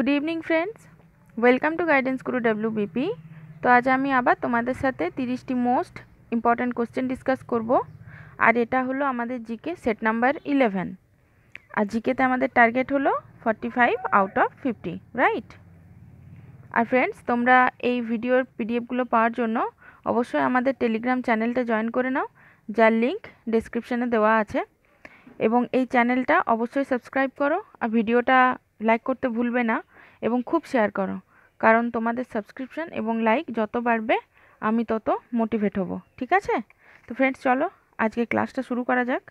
good evening friends welcome to guidance Guru WBP তো আজ আমি আবার তোমাদের সাথে তিরিশটি মোস্ট ইম্পর্ট্যান্ট কোশ্চেন ডিসকাস করব আর এটা হলো আমাদের জিকে সেট নাম্বার ইলেভেন আর জিকেতে আমাদের টার্গেট হলো forty five out of fifty right আর ফ্রেন্ডস তোমরা এই ভিডিওর পিডিএফগুলো পাওয়ার জন্য অবশ্যই আমাদের টেলিগ্রাম চ্যানেলটা জয়েন করে নাও যার লিঙ্ক ডেসক্রিপশানে দেওয়া আছে এবং এই চ্যানেলটা অবশ্যই সাবস্ক্রাইব করো আর ভিডিওটা লাইক করতে ভুলবে না এবং খুব শেয়ার করো কারণ তোমাদের সাবস্ক্রিপশান এবং লাইক যত বাড়বে আমি তত মোটিভেট হব ঠিক আছে তো ফ্রেন্ডস চলো আজকে ক্লাসটা শুরু করা যাক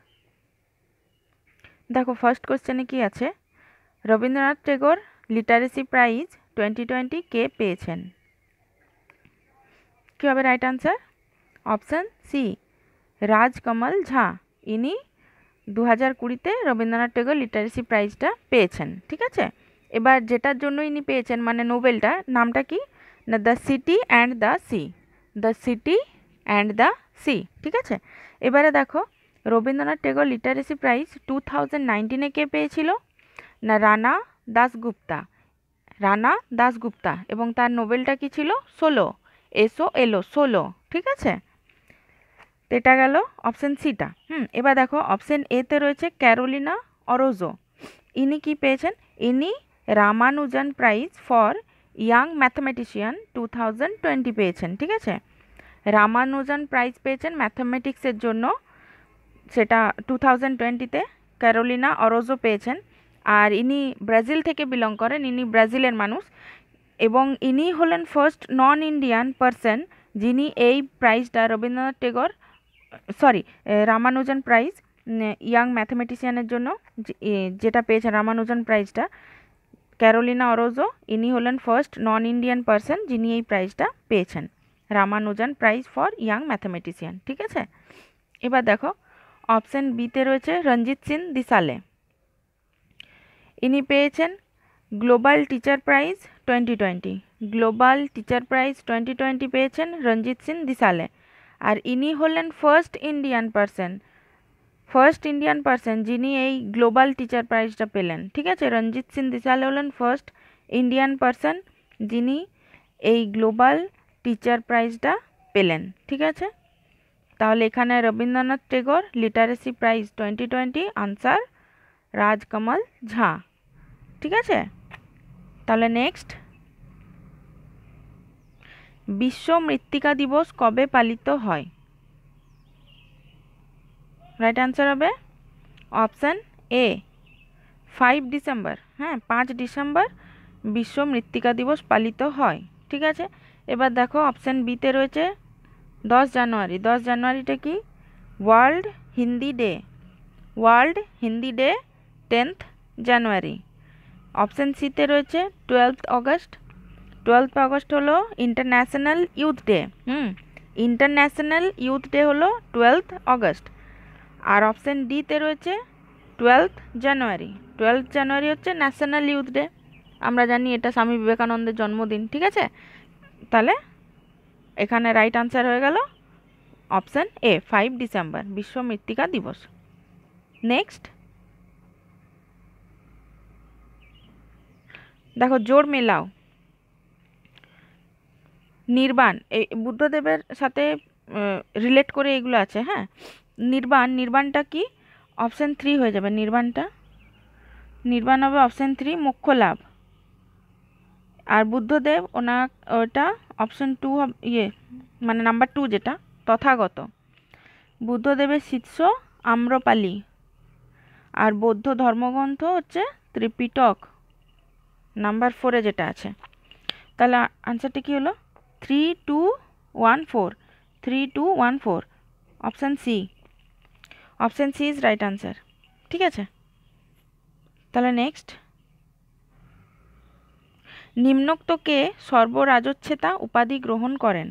দেখো ফার্স্ট কোশ্চেনে কি আছে Rabindranath Tagore literacy prize twenty twenty কে পেয়েছেন কী হবে right answer option C Rajkamal Jha ইনি দু হাজার কুড়িতে রবীন্দ্রনাথ টেগোর লিটারেসি প্রাইজটা পেয়েছেন ঠিক আছে এবার যেটার জন্য ইনি পেয়েছেন মানে নোবেলটা নামটা কি না the city and the sea the city and the sea ঠিক আছে এবারে দেখো Rabindranath Tagore literacy prize two thousand কে পেয়েছিল না রানা দাসগুপ্তা রানা দাসগুপ্তা এবং তার নোবেলটা কি ছিল ষোলো এসো এলো ষোলো ঠিক আছে এটা গেল অপশান সিটা হুম এবার দেখো অপশান এতে রয়েছে ক্যারোলিনা অরোজো ইনি কি পেয়েছেন ইনি Ramanujan prize for young mathematician two thousand twenty পেয়েছেন ঠিক আছে রামানুজন প্রাইজ পেয়েছেন ম্যাথামেটিক্সের জন্য সেটা টু থাউজেন্ড টোয়েন্টিতে ক্যারোলিনা অরোজো পেয়েছেন আর ইনি ব্রাজিল থেকে বিলং করেন ইনি ব্রাজিলের মানুষ এবং ইনি হলেন ফার্স্ট নন ইন্ডিয়ান পারসন যিনি এই প্রাইজটা Rabindranath Tagore sorry Ramanujan prize young ম্যাথামেটিশিয়ানের জন্য যেটা পেয়েছেন রামানুজন প্রাইজটা ক্যারোলিনা অরোজো ইনি হলেন ফার্স্ট নন ইন্ডিয়ান পার্সন যিনি এই প্রাইজটা পেয়েছেন Ramanujan prize for young mathematician ঠিক আছে এবার দেখো অপশান বিতে রয়েছে রঞ্জিত সিং দিসালে ইনি পেয়েছেন global teacher prize twenty twenty global teacher prize twenty twenty পেয়েছেন রঞ্জিত সিং দিসালে আর ইনি হলেন first Indian person first Indian person যিনি এই গ্লোবাল টিচার প্রাইজটা পেলেন ঠিক আছে রঞ্জিত সিং দিশাল হলেন ফার্স্ট ইন্ডিয়ান পার্সন যিনি এই গ্লোবাল টিচার প্রাইজটা পেলেন ঠিক আছে তাহলে এখানে Rabindranath Tagore literacy prize twenty twenty answer Rajkamal Jha ঠিক আছে তাহলে নেক্সট বিশ্ব মৃত্তিকা দিবস কবে পালিত হয় রাইট অ্যান্সার হবে অপশান এ ফাইভ ডিসেম্বর হ্যাঁ পাঁচ ডিসেম্বর বিশ্ব মৃত্তিকা দিবস পালিত হয় ঠিক আছে এবার দেখো অপশান বিতে রয়েছে দশ জানুয়ারি দশ জানুয়ারিটা কি world Hindi day world Hindi day tenth January option সিতে রয়েছে টুয়েলভ অগস্ট টুয়েলভ আগস্ট হলো international youth day hmm international youth day হলো টুয়েলভ অগস্ট আর অপশান ডিতে রয়েছে টুয়েলভ জানুয়ারি টুয়েলভ জানুয়ারি হচ্ছে ন্যাশনাল ইউথ ডে আমরা জানি এটা স্বামী বিবেকানন্দের জন্মদিন ঠিক আছে তাহলে এখানে রাইট আনসার হয়ে গেল অপশান এ ফাইভ ডিসেম্বর বিশ্ব মৃত্তিকা দিবস নেক্সট দেখো জোর মেলাও নির্বাণ এই বুদ্ধদেবের সাথে রিলেট করে এগুলো আছে হ্যাঁ নির্বাণ নির্বাণটা কি অপশান থ্রি হয়ে যাবে নির্বাণটা নির্বাণ হবে অপশান থ্রি মুখ্য লাভ আর বুদ্ধদেব ওনা ওটা অপশান টু ইয়ে মানে নাম্বার টু যেটা তথাগত বুদ্ধদেবের শীর্ষ আম্রপালি আর বৌদ্ধ ধর্মগ্রন্থ হচ্ছে ত্রিপিটক নাম্বার ফোরে যেটা আছে তাহলে আনসারটি কী হলো three two one four three two one four option C option C is right answer ঠিক আছে তাহলে নেক্সট নিম্নোক্তকে সর্বরাজচ্ছেতা উপাধি গ্রহণ করেন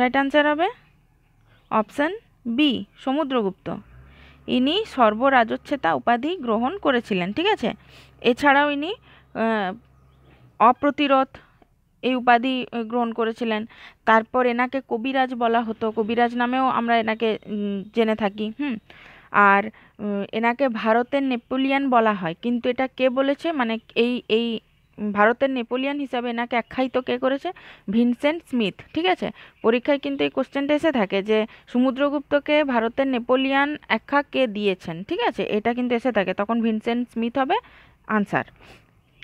রাইট আনসার হবে অপশান বি সমুদ্রগুপ্ত ইনি সর্বরাজচ্ছেতা উপাধি গ্রহণ করেছিলেন ঠিক আছে এছাড়াও ইনি অপ্রতিরোধ এই উপাধি গ্রহণ করেছিলেন তারপর এনাকে কবিরাজ বলা হতো কবিরাজ নামেও আমরা এনাকে জেনে থাকি হুম আর এনাকে ভারতের নেপোলিয়ান বলা হয় কিন্তু এটা কে বলেছে মানে এই এই ভারতের নেপোলিয়ান হিসাবে এনাকে আখ্যায়িত কে করেছে ভিনসেন্ট স্মিথ ঠিক আছে পরীক্ষায় কিন্তু এই কোশ্চেনটা এসে থাকে যে সমুদ্রগুপ্তকে ভারতের নেপোলিয়ান আখ্যা কে দিয়েছেন ঠিক আছে এটা কিন্তু এসে থাকে তখন ভিনসেন্ট স্মিথ হবে আনসার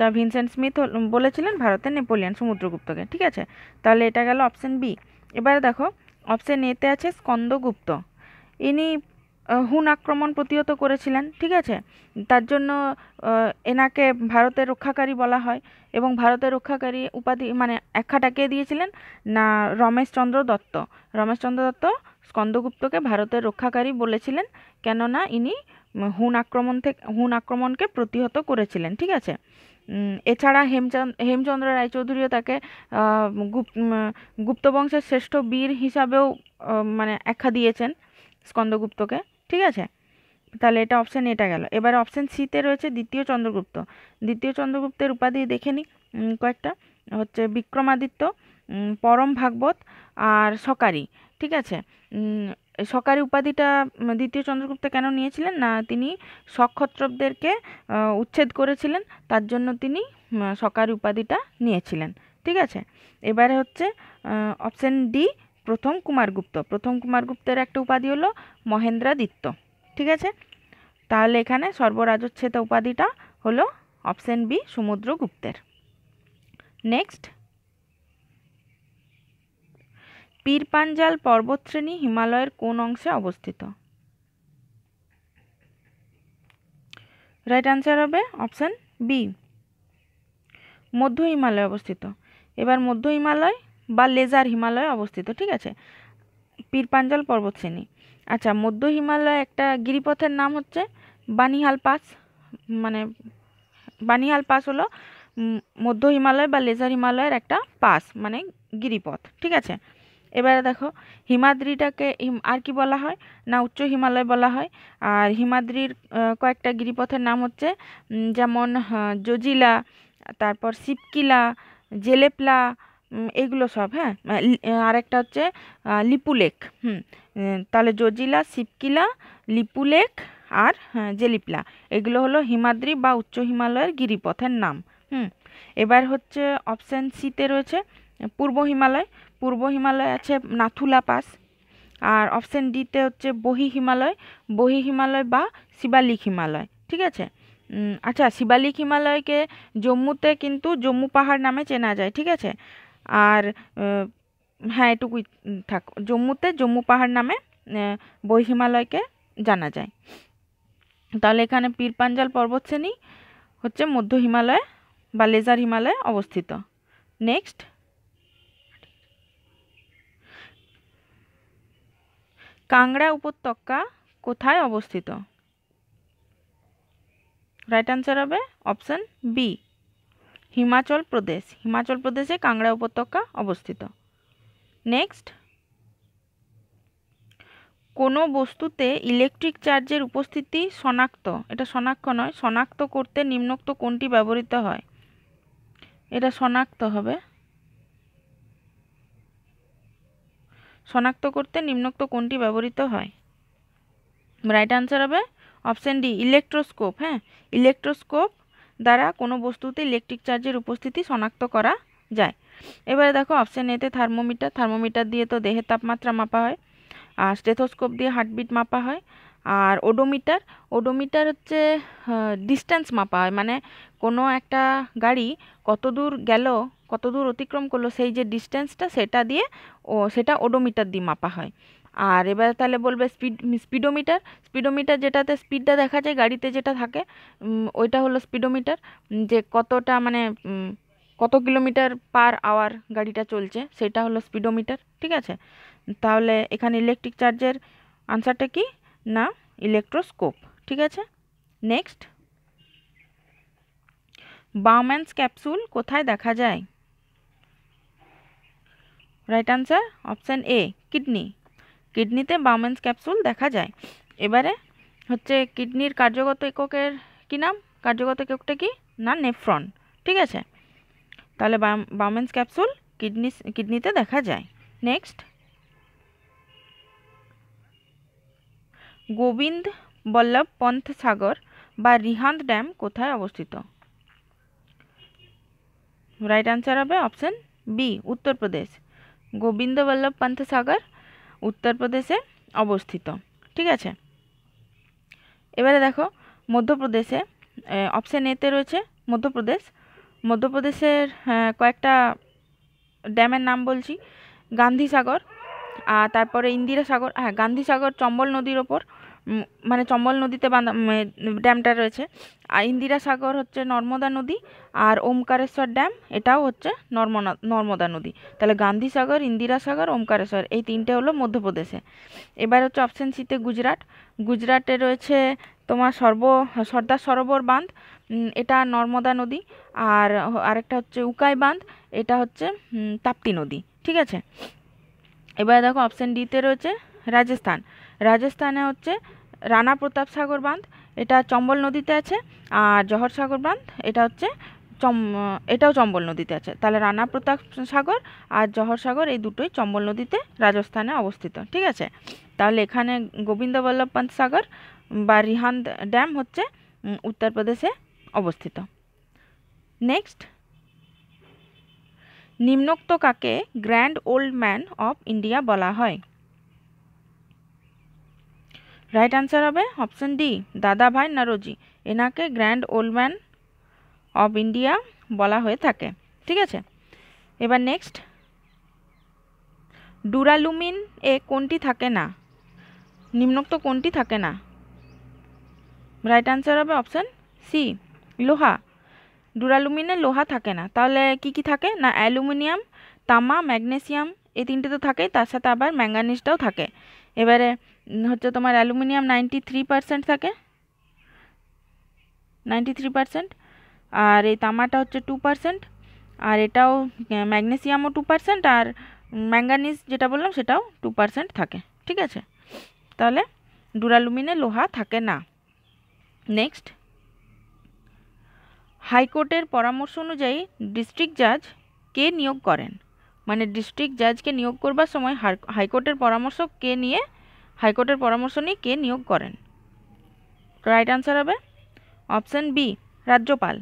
তা ভিনসেন্ট স্মিথ বলেছিলেন ভারতের নেপোলিয়ান সমুদ্রগুপ্তকে ঠিক আছে তাহলে এটা গেল অপশান বি এবারে দেখো অপশান এতে আছে স্কন্দগুপ্ত ইনি হুন আক্রমণ প্রতিহত করেছিলেন ঠিক আছে তার জন্য এনাকে ভারতের রক্ষাকারী বলা হয় এবং ভারতের রক্ষাকারী উপাধি মানে একখাটা কে দিয়েছিলেন না রমেশচন্দ্র দত্ত রমেশচন্দ্র দত্ত স্কন্দগুপ্তকে ভারতের রক্ষাকারী বলেছিলেন কেননা ইনি হুন আক্রমণ থেকে হুন আক্রমণকে প্রতিহত করেছিলেন ঠিক আছে এছাড়া হেমচন্দ্র হেমচন্দ্র রায়চৌধুরীও তাকে গুপ্তবংশের শ্রেষ্ঠ বীর হিসাবেও মানে আখ্যা দিয়েছেন স্কন্দগুপ্তকে ঠিক আছে তাহলে এটা অপশান এটা গেল এবার অপশান সিতে রয়েছে দ্বিতীয় চন্দ্রগুপ্ত দ্বিতীয় চন্দ্রগুপ্তের উপাধি দেখে নিই কয়েকটা হচ্ছে বিক্রমাদিত্য পরম ভাগবত আর সকারি ঠিক আছে সকারি উপাধিটা দ্বিতীয় চন্দ্রগুপ্ত কেন নিয়েছিলেন না তিনি সক্ষত্রপদেরকে উচ্ছেদ করেছিলেন তার জন্য তিনি সকারি উপাধিটা নিয়েছিলেন ঠিক আছে এবারে হচ্ছে অপশান ডি প্রথম কুমারগুপ্ত প্রথম কুমারগুপ্তের একটা উপাধি হলো মহেন্দ্রাদিত্য ঠিক আছে তাহলে এখানে সর্বরাজচ্ছেদ উপাধিটা হলো অপশান বি সমুদ্রগুপ্তের নেক্সট পীরপাঞ্জাল পর্বতশ্রেণী হিমালয়ের কোন অংশে অবস্থিত রাইট আনসার হবে অপশান বি মধ্য হিমালয় অবস্থিত এবার মধ্য হিমালয় বা লেজার হিমালয় অবস্থিত ঠিক আছে পীরপাঞ্জাল পর্বতশ্রেণী আচ্ছা মধ্য হিমালয় একটা গিরিপথের নাম হচ্ছে বানিহাল পাস মানে বানিহাল পাস হলো মধ্য হিমালয় বা লেজার হিমালয়ের একটা পাস মানে গিরিপথ ঠিক আছে এবারে দেখো হিমাদ্রিটাকে আর কি বলা হয় না উচ্চ হিমালয় বলা হয় আর হিমাদ্রির কয়েকটা গিরিপথের নাম হচ্ছে যেমন জজিলা তারপর সিপকিলা জেলেপলা এগুলো সব হ্যাঁ আরেকটা হচ্ছে লিপুলেক হুম তাহলে জজিলা সিপকিলা লিপুলেক আর হ্যাঁ, জেলিপলা এগুলো হলো হিমাদ্রি বা উচ্চ হিমালয়ের গিরিপথের নাম হুম এবার হচ্ছে অপশান সিতে রয়েছে পূর্ব হিমালয় পূর্ব হিমালয় আছে নাথুলা পাস আর অপশান ডিতে হচ্ছে বহি হিমালয় বহি হিমালয় বা শিবালিক হিমালয় ঠিক আছে আচ্ছা শিবালিক হিমালয়কে জম্মুতে কিন্তু জম্মু পাহাড় নামে চেনা যায় ঠিক আছে আর হ্যাঁ এটুকুই থাক জম্মুতে জম্মু পাহাড় নামে বহি হিমালয়কে জানা যায় তাহলে এখানে পীরপাঞ্জাল পর্বতশ্রেণী হচ্ছে মধ্য হিমালয় বা লেজার হিমালয়ে অবস্থিত নেক্সট কাংড়া উপত্যকা কোথায় অবস্থিত রাইট অ্যান্সার হবে অপশান বি হিমাচল প্রদেশ হিমাচল প্রদেশে কাংড়া উপত্যকা অবস্থিত নেক্সট কোনো বস্তুতে ইলেকট্রিক চার্জের উপস্থিতি শনাক্ত এটা শনাক্ত নয় শনাক্ত করতে নিম্নোক্ত কোনটি ব্যবহৃত হয় এটা শনাক্ত হবে শনাক্ত করতে নিম্নোক্ত কোনটি ব্যবহৃত হয় রাইট আনসার হবে অপশান ডি ইলেকট্রোস্কোপ হ্যাঁ ইলেকট্রোস্কোপ দ্বারা কোনো বস্তুতে ইলেকট্রিক চার্জের উপস্থিতি শনাক্ত করা যায় এবারে দেখো অপশান এতে থার্মোমিটার থার্মোমিটার দিয়ে তো দেহের তাপমাত্রা মাপা হয় আর স্টেথোস্কোপ দিয়ে হার্টবিট মাপা হয় আর ওডোমিটার ওডোমিটার হচ্ছে ডিস্টেন্স মাপা হয় মানে কোনো একটা গাড়ি কত দূর গেল কত দূর অতিক্রম করলো সেই যে ডিস্টেন্সটা সেটা দিয়ে ও সেটা ওডোমিটার দিয়ে মাপা হয় আর এবারে তাহলে বলবে স্পিড স্পিডোমিটার স্পিডোমিটার যেটাতে স্পিডটা দেখা যায় গাড়িতে যেটা থাকে ওইটা হলো স্পিডোমিটার যে কতটা মানে কত কিলোমিটার পার আওয়ার গাড়িটা চলছে সেটা হলো স্পিডোমিটার ঠিক আছে তাহলে এখানে ইলেকট্রিক চার্জের আনসারটা কি না ইলেকট্রোস্কোপ ঠিক আছে নেক্সট বাউম্যান্স ক্যাপসুল কোথায় দেখা যায় right answer option A kidney কিডনিতে বাউমেন্স ক্যাপসুল দেখা যায় এবারে হচ্ছে কিডনির কার্যগত এককের কি নাম কার্যগত এককটা কি না নেফ্রন ঠিক আছে তাহলে বাউমেন্স ক্যাপসুল কিডনি কিডনিতে দেখা যায় নেক্সট গোবিন্দ বল্লভ পন্থ সাগর বা রিহান্দ ড্যাম কোথায় অবস্থিত রাইট আনসার হবে অপশান বি উত্তরপ্রদেশ বল্লভ পান্থ সাগর উত্তরপ্রদেশে অবস্থিত ঠিক আছে এবারে দেখো মধ্যপ্রদেশে অপশান এতে রয়েছে মধ্যপ্রদেশ মধ্যপ্রদেশের হ্যাঁ, কয়েকটা ড্যামের নাম বলছি গান্ধী সাগর আর তারপরে ইন্দিরা সাগর হ্যাঁ গান্ধী সাগর চম্বল নদীর ওপর মানে চম্বল নদীতে বাঁধা ড্যামটা রয়েছে আর ইন্দিরা সাগর হচ্ছে নর্মদা নদী আর ওমকারেশ্বর ড্যাম এটাও হচ্ছে নর্মনা নর্মদা নদী তাহলে গান্ধী সাগর ইন্দিরা সাগর ওমকারেশ্বর এই তিনটে হলো মধ্যপ্রদেশে এবার হচ্ছে অপশান সিতে গুজরাট গুজরাটে রয়েছে তোমার সর্ব সর্দার সরোবর বাঁধ এটা নর্মদা নদী আর আরেকটা হচ্ছে উকাই বাঁধ এটা হচ্ছে তাপ্তি নদী ঠিক আছে এবার দেখো অপশান ডিতে রয়েছে রাজস্থান রাজস্থানে হচ্ছে রানা প্রতাপ সাগর বাঁধ এটা চম্বল নদীতে আছে আর জহর সাগর বাঁধ এটা হচ্ছে চম এটাও চম্বল নদীতে আছে তাহলে রানা প্রতাপ সাগর আর জহর সাগর এই দুটোই চম্বল নদীতে রাজস্থানে অবস্থিত ঠিক আছে তাহলে এখানে গোবিন্দ বল্লভ পন্ত সাগর বা রিহান ড্যাম হচ্ছে উত্তরপ্রদেশে অবস্থিত নেক্সট নিম্নোক্ত কাকে grand old man of India বলা হয় রাইট অ্যান্সার হবে অপশন ডি দাদাভাই নারোজি এনাকে গ্র্যান্ড ওল্ডম্যান অব ইন্ডিয়া বলা হয়ে থাকে ঠিক আছে এবার নেক্সট ডুরালুমিন এ কোনটি থাকে না নিম্নোক্ত কোনটি থাকে না রাইট অ্যান্সার হবে অপশান সি লোহা ডুরালুমিনে লোহা থাকে না তাহলে কি কি থাকে না অ্যালুমিনিয়াম তামা ম্যাগনেসিয়াম এই তিনটে তো থাকে তার সাথে আবার ম্যাঙ্গানিসটাও থাকে এবারে হচ্ছে তোমার অ্যালুমিনিয়াম নাইনটি থ্রি পারসেন্ট থাকে নাইনটি থ্রি পারসেন্ট আর এই তামাটা হচ্ছে টু পারসেন্ট আর এটাও ম্যাগনেসিয়ামও টু পারসেন্ট আর ম্যাঙ্গানিজ যেটা বললাম সেটাও টু পারসেন্ট থাকে ঠিক আছে তাহলে ডুরালুমিনে লোহা থাকে না নেক্সট হাইকোর্টের পরামর্শ অনুযায়ী ডিস্ট্রিক্ট জাজ কে নিয়োগ করেন মানে ডিস্ট্রিক্ট জাজকে নিয়োগ করবার সময় হাইকোর্টের পরামর্শ কে নিয়ে হাইকোর্টের পরামর্শ নিয়ে কে নিয়োগ করেন রাইট আনসার হবে অপশান বি রাজ্যপাল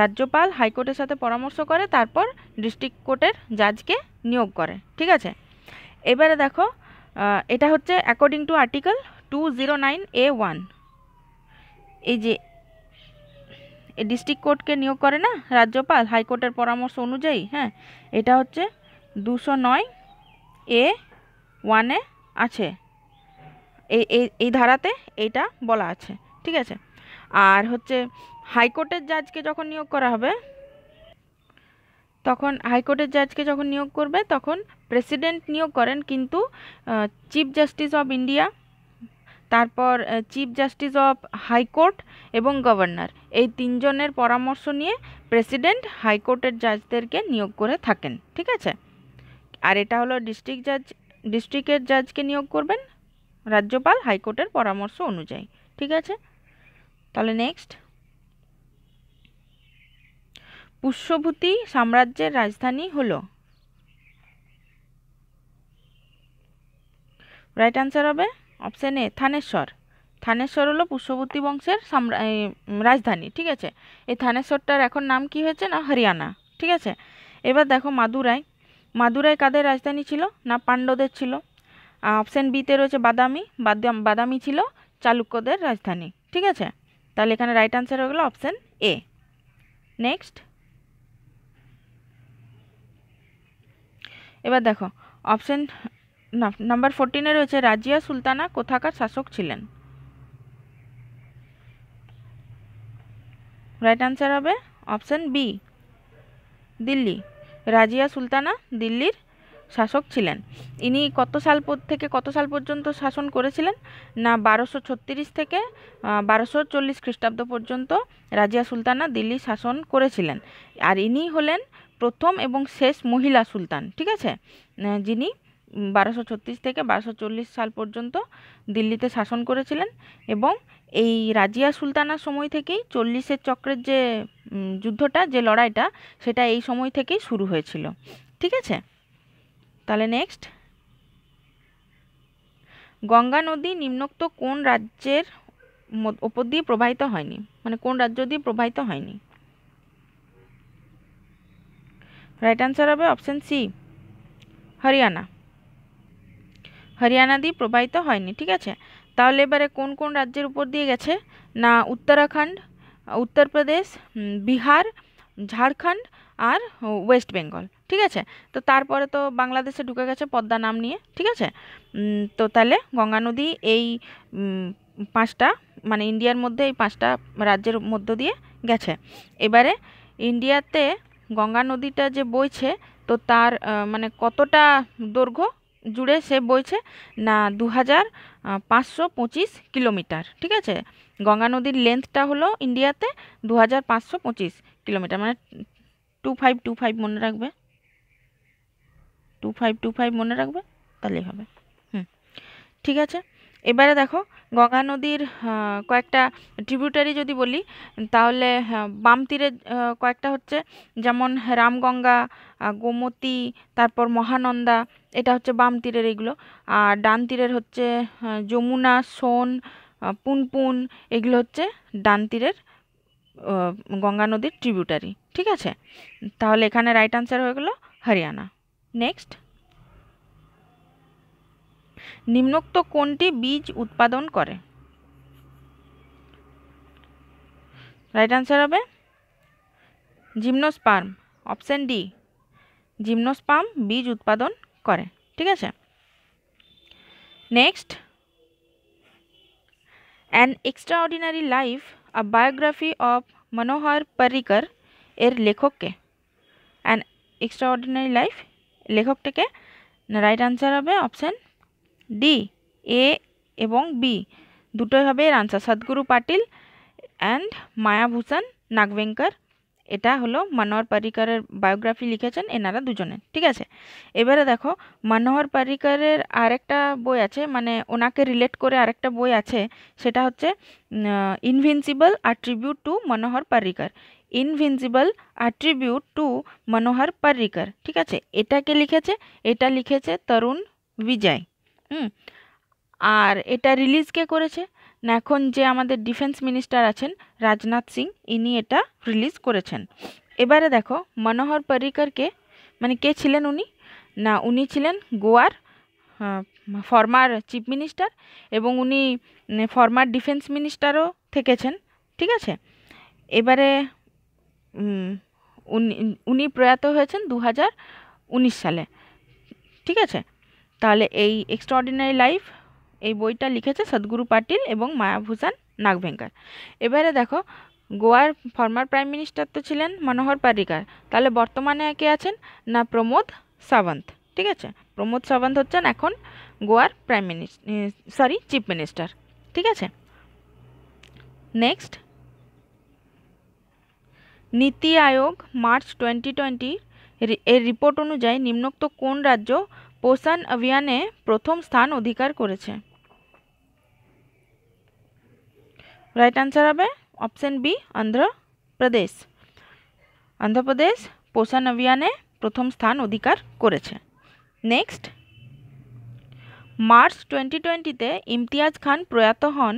রাজ্যপাল হাইকোর্টের সাথে পরামর্শ করে তারপর ডিস্ট্রিক্ট কোর্টের জাজকে নিয়োগ করে ঠিক আছে এবারে দেখো এটা হচ্ছে according to article two zero nine A one এই যে এ ডিস্ট্রিক্ট কোর্টকে নিয়োগ করে না রাজ্যপাল হাইকোর্টের পরামর্শ অনুযায়ী হ্যাঁ এটা হচ্ছে দুশো নয় এ ওয়ানে আছে এই এই ধারাতে এইটা বলা আছে ঠিক আছে আর হচ্ছে হাইকোর্টের জাজকে যখন নিয়োগ করা হবে তখন হাইকোর্টের জাজকে যখন নিয়োগ করবে তখন প্রেসিডেন্ট নিয়োগ করেন কিন্তু চিফ জাস্টিস অব ইন্ডিয়া তারপর চিফ জাস্টিস অফ হাইকোর্ট এবং গভর্নর এই তিনজনের পরামর্শ নিয়ে প্রেসিডেন্ট হাইকোর্টের জাজদেরকে নিয়োগ করে থাকেন ঠিক আছে আর এটা হলো ডিস্ট্রিক্ট জাজ ডিস্ট্রিক্টের জাজকে নিয়োগ করবেন রাজ্যপাল হাইকোর্টের পরামর্শ অনুযায়ী ঠিক আছে তাহলে নেক্সট পুষ্যভূতি সাম্রাজ্যের রাজধানী হলো রাইট অ্যান্সার হবে অপশান এ থানেশ্বর থানেশ্বর হলো পুষ্যবর্তী বংশের রাজধানী ঠিক আছে এই থানেশ্বরটার এখন নাম কি হয়েছে না হরিয়ানা ঠিক আছে এবার দেখো মাদুরাই মাদুরাই কাদের রাজধানী ছিল না পাণ্ডদের ছিল অপশান বিতে রয়েছে বাদামি বাদাম বাদামি ছিল চালুক্যদের রাজধানী ঠিক আছে তাহলে এখানে রাইট আনসার হয়ে গেল অপশান এ নেক্সট এবার দেখো অপশান নাম্বার ফোরটিনে রয়েছে রাজিয়া সুলতানা কোথাকার শাসক ছিলেন রাইট আনসার হবে অপশান বি দিল্লি রাজিয়া সুলতানা দিল্লির শাসক ছিলেন ইনি কত সাল থেকে কত সাল পর্যন্ত শাসন করেছিলেন না বারোশো ছত্রিশ থেকে বারোশো চল্লিশ খ্রিস্টাব্দ পর্যন্ত রাজিয়া সুলতানা দিল্লি শাসন করেছিলেন আর ইনি হলেন প্রথম এবং শেষ মহিলা সুলতান ঠিক আছে যিনি বারোশো ছত্রিশ থেকে বারোশো চল্লিশ সাল পর্যন্ত দিল্লিতে শাসন করেছিলেন এবং এই রাজিয়া সুলতানার সময় থেকেই চল্লিশের চক্রের যে যুদ্ধটা যে লড়াইটা সেটা এই সময় থেকেই শুরু হয়েছিল ঠিক আছে তাহলে নেক্সট গঙ্গা নদী নিম্নোক্ত কোন রাজ্যের ওপর দিয়ে প্রবাহিত হয়নি মানে কোন রাজ্য দিয়ে প্রবাহিত হয়নি রাইট অ্যান্সার হবে অপশান সি হরিয়ানা হরিয়ানা দিয়ে প্রবাহিত হয়নি ঠিক আছে তাহলে এবারে কোন কোন রাজ্যের উপর দিয়ে গেছে না উত্তরাখণ্ড উত্তরপ্রদেশ বিহার ঝাড়খণ্ড আর ওয়েস্ট বেঙ্গল ঠিক আছে তো তারপরে তো বাংলাদেশে ঢুকে গেছে পদ্মা নাম নিয়ে ঠিক আছে তো তাহলে গঙ্গা নদী এই পাঁচটা মানে ইন্ডিয়ার মধ্যে এই পাঁচটা রাজ্যের মধ্য দিয়ে গেছে এবারে ইন্ডিয়াতে গঙ্গা নদীটা যে বইছে তো তার মানে কতটা দৈর্ঘ্য জুড়ে সে বইছে না দু হাজার পাঁচশো পঁচিশ কিলোমিটার ঠিক আছে গঙ্গা নদীর লেন্থটা হলো ইন্ডিয়াতে দু হাজার পাঁচশো পঁচিশ কিলোমিটার মানে টু ফাইভ টু ফাইভ মনে রাখবে টু ফাইভ টু ফাইভ মনে রাখবে তাহলেই হবে হুম ঠিক আছে এবারে দেখো গঙ্গা নদীর কয়েকটা ট্রিবিউটারি যদি বলি তাহলে বাম তীরে কয়েকটা হচ্ছে যেমন রামগঙ্গা গোমতী তারপর মহানন্দা এটা হচ্ছে বাম তীরের এগুলো আর ডান তীরের হচ্ছে যমুনা সোন পুনপুন এগুলো হচ্ছে ডান তীরের গঙ্গা নদীর ট্রিবিউটারি ঠিক আছে তাহলে এখানে রাইট আনসার হয়ে গেলো হরিয়ানা নেক্সট নিম্নোক্ত কোনটি বীজ উৎপাদন করে রাইট আনসার হবে জিমনোস্পার্ম অপশান ডি জিমনোস্পার্ম বীজ উৎপাদন করে ঠিক আছে next an extraordinary life a biography of Manohar Parrikar এর লেখককে অ্যান এক্সট্রাঅর্ডিনারি লাইফ লেখকটাকে রাইট আনসার হবে অপশান ডি এ এবং বি দুটোই হবে এর আনসার সদ্গুরু পাটিল অ্যান্ড মায়াভূষণ নাগভেঙ্কর এটা হলো মনোহর পারিকারের বায়োগ্রাফি লিখেছেন এনারা দুজনে ঠিক আছে এবারে দেখো মনোহর পারিকারের আরেকটা বই আছে মানে ওনাকে রিলেট করে আরেকটা বই আছে সেটা হচ্ছে invincible attribute to Manohar Parrikar invincible attribute to Manohar Parrikar ঠিক আছে এটাকে লিখেছে এটা লিখেছে তরুণ বিজয় হুম আর এটা রিলিজ কে করেছে না এখন যে আমাদের ডিফেন্স মিনিস্টার আছেন রাজনাথ সিং ইনি এটা রিলিজ করেছেন এবারে দেখো মনোহর পরিকরকে মানে কে ছিলেন উনি না উনি ছিলেন গোয়ার ফর্মার চিফ মিনিস্টার এবং উনি ফর্মার ডিফেন্স মিনিস্টারও থেকেছেন ঠিক আছে এবারে উনি প্রয়াত হয়েছেন দু সালে ঠিক আছে তাহলে এই এক্সট্রাঅর্ডিনারি লাইফ এই বইটা লিখেছে সদ্গুরু পাটিল এবং মায়াভূষণ নাগভেঙ্কার এবারে দেখো গোয়ার ফর্মার প্রাইম মিনিস্টার তো ছিলেন মনোহর পারিকার তাহলে বর্তমানে কে আছেন না প্রমোদ সাবন্ত ঠিক আছে প্রমোদ সাবন্ত হচ্ছেন এখন গোয়ার prime minister sorry chief minister ঠিক আছে next NITI Aayog March twenty twenty এর রিপোর্ট অনুযায়ী নিম্নোক্ত কোন রাজ্য পোষণ অভিযানে প্রথম স্থান অধিকার করেছে রাইট আনসার হবে অপশন বি অন্ধ্রপ্রদেশ অন্ধ্রপ্রদেশ পোষণ অভিযানে প্রথম স্থান অধিকার করেছে নেক্সট মার্চ টোয়েন্টি টোয়েন্টিতে ইমতিয়াজ খান প্রয়াত হন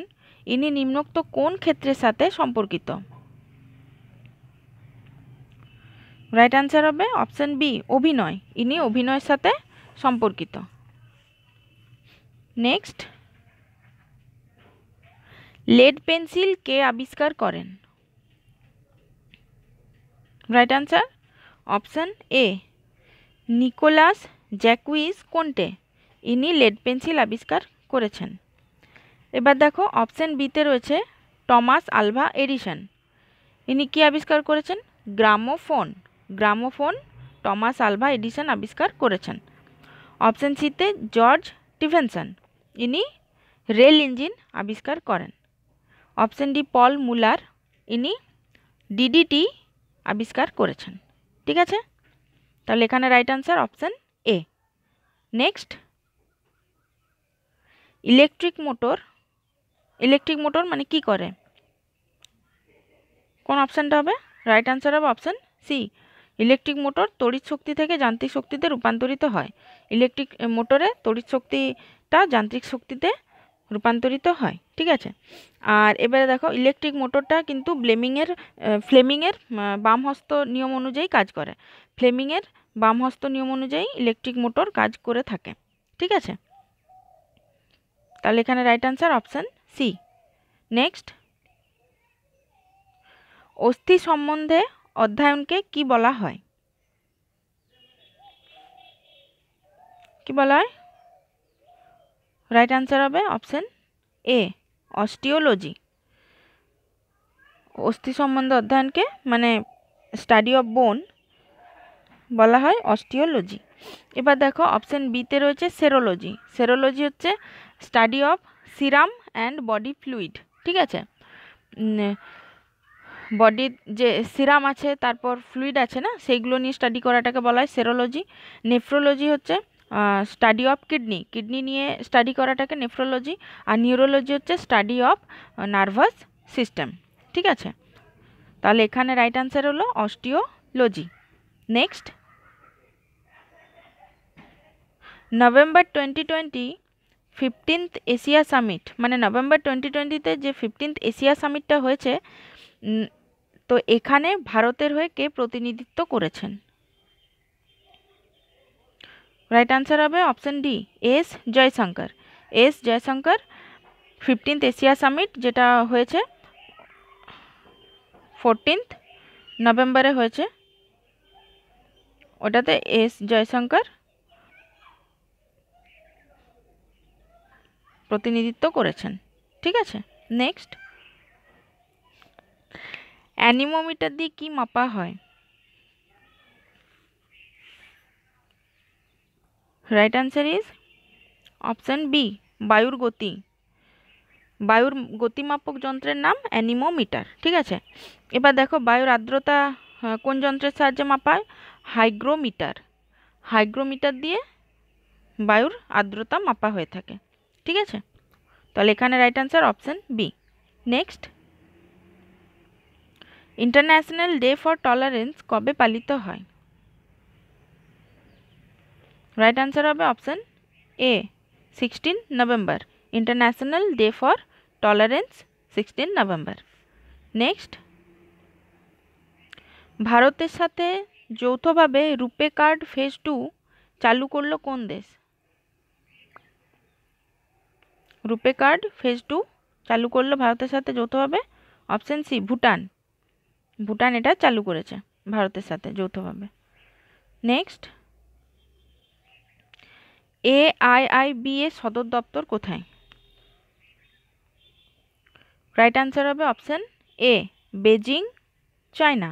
ইনি নিম্নোক্ত কোন ক্ষেত্রের সাথে সম্পর্কিত রাইট আনসার হবে অপশন বি অভিনয় ইনি অভিনয়ের সাথে সম্পর্কিত নেক্সট লেড পেন্সিল কে আবিষ্কার করেন right answer option A Nicolas Jacques Conte ইনি লেড পেন্সিল আবিষ্কার করেছেন এবার দেখো অপশান বিতে রয়েছে টমাস আলভা এডিশন ইনি কি আবিষ্কার করেছেন gramophone gramophone Thomas Alva Edison আবিষ্কার করেছেন অপশান সিতে জর্জ স্টিভেনসন ইনি রেল ইঞ্জিন আবিষ্কার করেন অপশান ডি পল মুলার ইনি ডিডিটি আবিষ্কার করেছেন ঠিক আছে তাহলে এখানে right answer option A next electric motor electric motor মানে কি করে কোন অপশানটা হবে রাইট আনসার হবে অপশান সি ইলেকট্রিক মোটর তড়িৎ শক্তি থেকে যান্ত্রিক শক্তিতে রূপান্তরিত হয় ইলেকট্রিক মোটরে তড়িৎ শক্তিটা যান্ত্রিক শক্তিতে রূপান্তরিত হয় ঠিক আছে আর এবারে দেখো ইলেকট্রিক মোটরটা কিন্তু ব্লেমিংয়ের ফ্লেমিংয়ের বাম হস্ত নিয়ম অনুযায়ী কাজ করে ফ্লেমিংয়ের বাম হস্ত নিয়ম অনুযায়ী ইলেকট্রিক মোটর কাজ করে থাকে ঠিক আছে তাহলে এখানে right answer option C next অস্থি সম্বন্ধে অধ্যয়নকে কি বলা হয় কি বলা হয় রাইট অ্যান্সার হবে অপশান এ অস্টিওলজি অস্থি সম্বন্ধে অধ্যয়নকে মানে স্টাডি অফ বোন বলা হয় অস্টিওলজি এবার দেখো অপশান বিতে রয়েছে সেরোলজি সেরোলজি হচ্ছে study of serum and body fluid ঠিক আছে বডির যে সিরাম আছে তারপর ফ্লুইড আছে না সেইগুলো নিয়ে স্টাডি করাটাকে বলা হয় সেরোলজি নেফ্রোলজি হচ্ছে স্টাডি অফ কিডনি কিডনি নিয়ে স্টাডি করাটাকে নেফ্রোলজি আর নিউরোলজি হচ্ছে স্টাডি অফ নার্ভাস সিস্টেম ঠিক আছে তাহলে এখানে রাইট অ্যান্সার হলো osteology next November twenty twenty fifteenth Asia summit মানে নভেম্বর টোয়েন্টি টোয়েন্টিতে যে ফিফটিন্থ এশিয়া সামিটটা হয়েছে তো এখানে ভারতের হয়ে কে প্রতিনিধিত্ব করেছেন রাইট আনসার হবে option D S Jaishankar S Jaishankar fifteenth Asia summit যেটা হয়েছে ফোরটিন্থ নভেম্বরে হয়েছে ওটাতে এস জয়শঙ্কর প্রতিনিধিত্ব করেছেন ঠিক আছে নেক্সট অ্যানিমোমিটার দিয়ে কি মাপা হয় right answer is option B বায়ুর গতি বায়ুর গতিমাপক যন্ত্রের নাম অ্যানিমোমিটার ঠিক আছে এবার দেখো বায়ুর আর্দ্রতা কোন যন্ত্রের সাহায্যে মাপায় হাইগ্রোমিটার হাইগ্রোমিটার দিয়ে বায়ুর আর্দ্রতা মাপা হয়ে থাকে ঠিক আছে তাহলে এখানে right answer option B next international day for tolerance কবে পালিত হয় রাইট আনসার হবে option A sixteen November international day for tolerance sixteen November next ভারতের সাথে যৌথভাবে রুপে কার্ড ফেজ টু চালু করলো কোন দেশ রুপে কার্ড ফেজ টু চালু করলো ভারতের সাথে যৌথভাবে অপশান সি ভুটান ভুটান এটা চালু করেছে ভারতের সাথে যৌথভাবে নেক্সট এ বি এ সদর দপ্তর কোথায় রাইট আনসার হবে option A Beijing China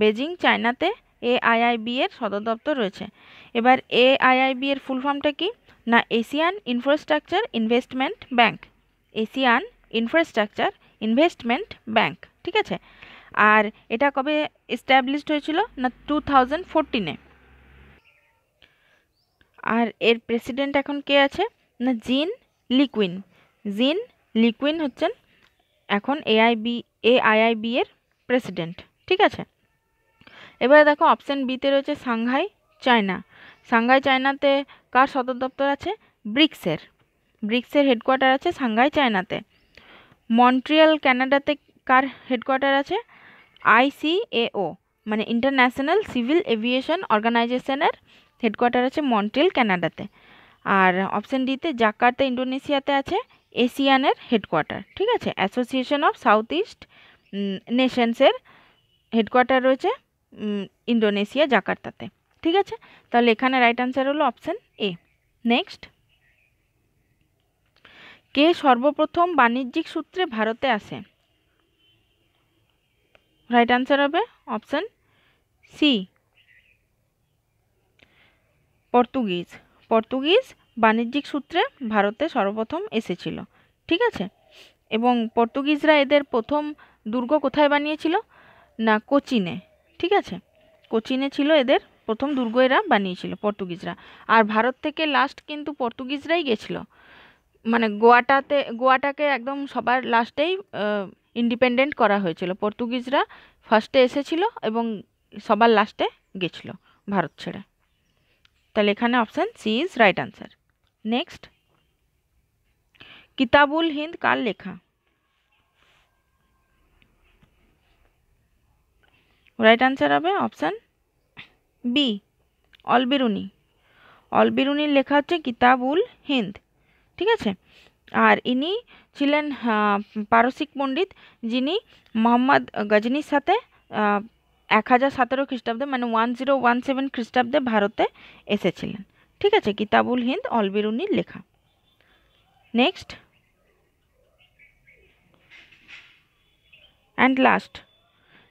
Beijing চায়নাতে এ বি এর সদর দপ্তর রয়েছে এবার এ বি এর ফুল ফর্মটা কি না Asian infrastructure investment bank Asian infrastructure investment bank ঠিক আছে আর এটা কবে এস্টাবলিশড হয়েছিল না টু থাউজেন্ড ফোরটিনে আর এর প্রেসিডেন্ট এখন কে আছে না জিন লিকুইন জিন লিকুইন হচ্ছেন এখন এআইবি আইআইবি এর প্রেসিডেন্ট ঠিক আছে এবারে দেখো অপশান বিতে রয়েছে সাংহাই চায়না সাংহাই চায়নাতে কার সদর দপ্তর আছে ব্রিক্সের ব্রিক্সের হেডকোয়ার্টার আছে সাংহাই চায়নাতে মন্ট্রিয়াল ক্যানাডাতে কার হেডকোয়ার্টার আছে আইসিএও মানে ইন্টারন্যাশনাল সিভিল এভিয়েশন অর্গানাইজেশনের হেডকোয়ার্টার আছে মন্ট্রিল ক্যানাডাতে আর অপশান ডিতে জাকার্তা ইন্ডোনেশিয়াতে আছে এশিয়ানের হেডকোয়ার্টার ঠিক আছে অ্যাসোসিয়েশন অফ সাউথ ইস্ট নেশনসের হেডকোয়ার্টার রয়েছে ইন্ডোনেশিয়া জাকার্তাতে ঠিক আছে তাহলে এখানে রাইট আনসার হলো অপশান এ নেক্সট কে সর্বপ্রথম বাণিজ্যিক সূত্রে ভারতে আসে রাইট অ্যান্সার হবে অপশান সি পর্তুগিজ পর্তুগিজ বাণিজ্যিক সূত্রে ভারতে সর্বপ্রথম এসেছিল ঠিক আছে এবং পর্তুগিজরা এদের প্রথম দুর্গ কোথায় বানিয়েছিল না কোচিনে ঠিক আছে কোচিনে ছিল এদের প্রথম দুর্গ এরা বানিয়েছিল পর্তুগিজরা আর ভারত থেকে লাস্ট কিন্তু পর্তুগিজরাই গেছিল মানে গোয়াটাতে গোয়াটাকে একদম সবার লাস্টেই ইন্ডিপেন্ডেন্ট করা হয়েছিল পর্তুগিজরা ফার্স্টে এসেছিল এবং সবার লাস্টে গেছিল ভারত ছেড়ে তাহলে এখানে option C is right answer next Kitabul Hind কার লেখা রাইট আনসার হবে অপশান বি অলবিরুনি অলবিরুনির লেখা হচ্ছে কিতাবুল হিন্দ ঠিক আছে আর ইনি ছিলেন পারসিক পণ্ডিত যিনি মোহাম্মদ গজনির সাথে এক হাজার সতেরো খ্রিস্টাব্দে মানে ওয়ান জিরো ওয়ান সেভেন খ্রিস্টাব্দে ভারতে এসেছিলেন ঠিক আছে কিতাবুল হিন্দ অলবিরুনির লেখা নেক্সট অ্যান্ড লাস্ট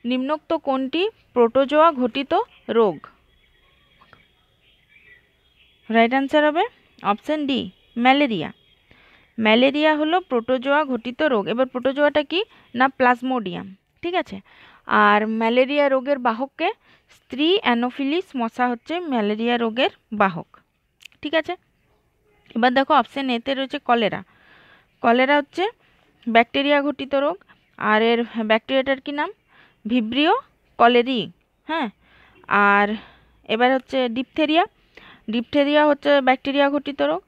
নিম্নোক্ত কোনটি প্রোটোজোয়া ঘটিত রোগ রাইট অ্যান্সার হবে অপশান ডি ম্যালেরিয়া ম্যালেরিয়া হলো প্রোটোজোয়া ঘটিত রোগ এবার প্রোটোজোয়াটা কি না প্লাজমোডিয়াম ঠিক আছে আর ম্যালেরিয়া রোগের বাহককে স্ত্রী অ্যানোফিলিস মশা হচ্ছে ম্যালেরিয়া রোগের বাহক ঠিক আছে এবার দেখো অপশান এতে রয়েছে কলেরা কলেরা হচ্ছে ব্যাকটেরিয়া ঘটিত রোগ আর এর ব্যাকটেরিয়াটার কি নাম ভিব্রিও কলেরি হ্যাঁ আর এবার হচ্ছে ডিপথেরিয়া ডিপথেরিয়া হচ্ছে ব্যাকটেরিয়া ঘটিত রোগ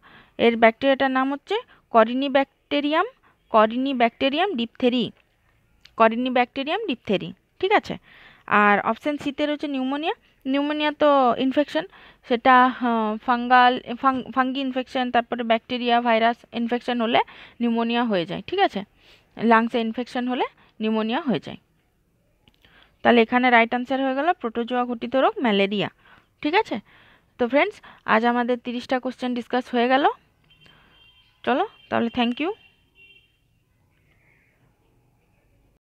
এর ব্যাকটেরিয়াটার নাম হচ্ছে corynebacterium corynebacterium diphtheria corynebacterium diphtheria ঠিক আছে আর অপশান সিতে রয়েছে নিউমোনিয়া নিউমোনিয়া তো ইনফেকশন সেটা ফাঙ্গাল ফাঙ্গি ইনফেকশন তারপরে ব্যাকটেরিয়া ভাইরাস ইনফেকশন হলে নিউমোনিয়া হয়ে যায় ঠিক আছে লাংসে ইনফেকশন হলে নিউমোনিয়া হয়ে যায় তাহলে এখানে রাইট আনসার হয়ে গেল প্রোটোজোয়া ঘটিত রোগ ম্যালেরিয়া ঠিক আছে তো ফ্রেন্ডস আজ আমাদের তিরিশটা কোশ্চেন ডিসকাস হয়ে গেল চলো তাহলে থ্যাংক ইউ